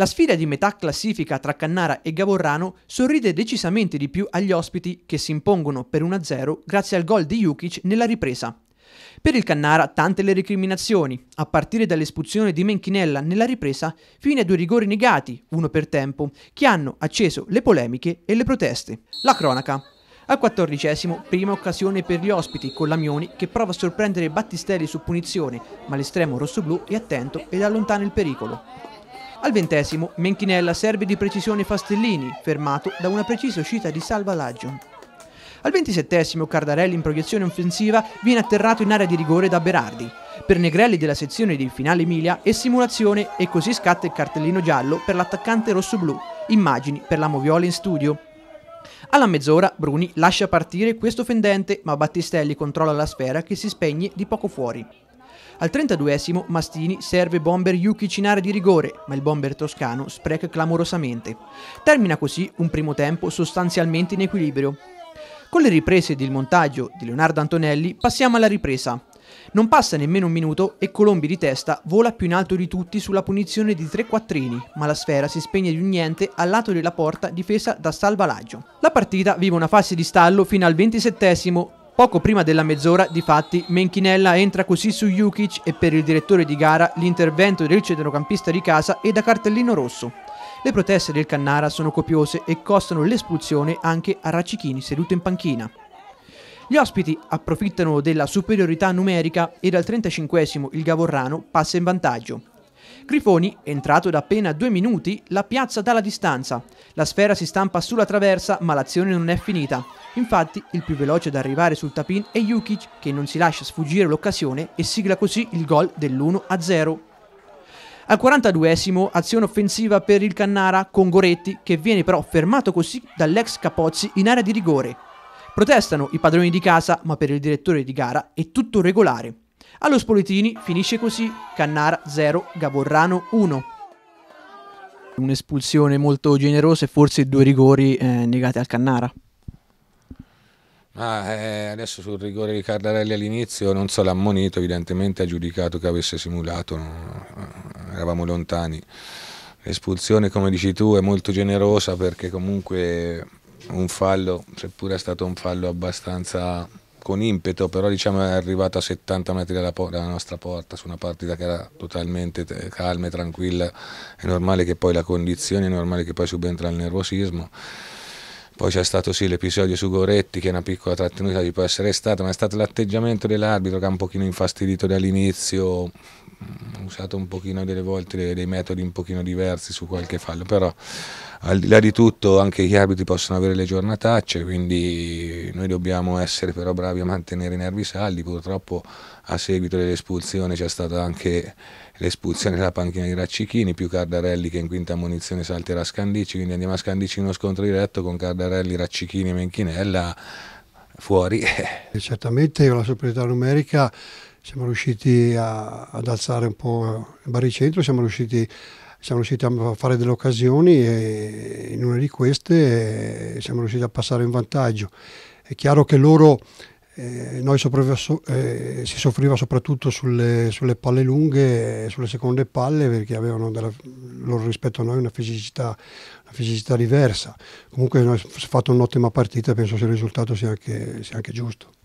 La sfida di metà classifica tra Cannara e Gavorrano sorride decisamente di più agli ospiti che si impongono per 1-0 grazie al gol di Jukic nella ripresa. Per il Cannara tante le recriminazioni, a partire dall'espulsione di Menchinella nella ripresa fino a due rigori negati, uno per tempo, che hanno acceso le polemiche e le proteste. La cronaca. Al quattordicesimo, prima occasione per gli ospiti con Lamioni che prova a sorprendere Battistelli su punizione, ma l'estremo rossoblù è attento ed allontana il pericolo. Al ventesimo, Menchinella serve di precisione Fastellini, fermato da una precisa uscita di Salva Al ventisettesimo, Cardarelli in proiezione offensiva viene atterrato in area di rigore da Berardi. Per Negrelli della sezione di finale Emilia è simulazione e così scatta il cartellino giallo per l'attaccante rosso-blu, immagini per la Moviola in studio. Alla mezz'ora Bruni lascia partire questo fendente ma Battistelli controlla la sfera che si spegne di poco fuori. Al 32esimo Mastini serve bomber Yuki Cinare di rigore, ma il bomber toscano spreca clamorosamente. Termina così un primo tempo sostanzialmente in equilibrio. Con le riprese del montaggio di Leonardo Antonelli passiamo alla ripresa. Non passa nemmeno un minuto e Colombi di testa vola più in alto di tutti sulla punizione di tre quattrini, ma la sfera si spegne di un niente al lato della porta difesa da Salvalaggio. La partita vive una fase di stallo fino al 27 Poco prima della mezz'ora, difatti, Menchinella entra così su Jukic e per il direttore di gara l'intervento del centrocampista di casa è da cartellino rosso. Le proteste del Cannara sono copiose e costano l'espulsione anche a Raccichini seduto in panchina. Gli ospiti approfittano della superiorità numerica e dal 35 il Gavorrano passa in vantaggio. Grifoni, entrato da appena due minuti, la piazza dalla distanza. La sfera si stampa sulla traversa, ma l'azione non è finita. Infatti, il più veloce ad arrivare sul tapin è Jukic, che non si lascia sfuggire l'occasione e sigla così il gol dell'1-0. Al 42esimo azione offensiva per il Cannara con Goretti che viene però fermato così dall'ex Capozzi in area di rigore. Protestano i padroni di casa ma per il direttore di gara è tutto regolare. Allo Spoletini finisce così Cannara 0, Gavorrano 1. Un'espulsione molto generosa e forse due rigori eh, negati al Cannara. Ah, eh, adesso sul rigore di Cardarelli all'inizio non so, l'ha ammonito, evidentemente ha giudicato che avesse simulato, no? Eh, eravamo lontani. L'espulsione, come dici tu, è molto generosa perché comunque un fallo, seppure è stato un fallo abbastanza con impeto, però diciamo, è arrivato a 70 metri dalla, dalla, nostra porta su una partita che era totalmente eh, calma e tranquilla, è normale che poi la condizione, è normale che poi subentra il nervosismo. Poi c'è stato sì l'episodio su Goretti che è una piccola trattenuta gli può essere stata, ma è stato l'atteggiamento dell'arbitro che ha un pochino infastidito dall'inizio, ha mm, usato un pochino delle volte dei metodi un pochino diversi su qualche fallo, però al di là di tutto anche gli arbitri possono avere le giornatacce, quindi noi dobbiamo essere però bravi a mantenere i nervi saldi, purtroppo a seguito dell'espulsione c'è stata anche l'espulsione della panchina di Raccichini, più Cardarelli che in quinta munizione salterà Scandici, quindi andiamo a Scandici in uno scontro diretto con Cardarelli Passarelli, Raccichini, Menchinella fuori. E certamente con la superiorità numerica siamo riusciti a, ad alzare un po' il baricentro, siamo riusciti, siamo riusciti a fare delle occasioni e in una di queste siamo riusciti a passare in vantaggio. È chiaro che loro eh, noi so, eh, si soffriva soprattutto sulle, sulle palle lunghe, sulle seconde palle, perché avevano della, loro rispetto a noi una fisicità, una fisicità diversa. Comunque noi abbiamo fatto un'ottima partita, penso che il risultato sia anche, sia anche giusto.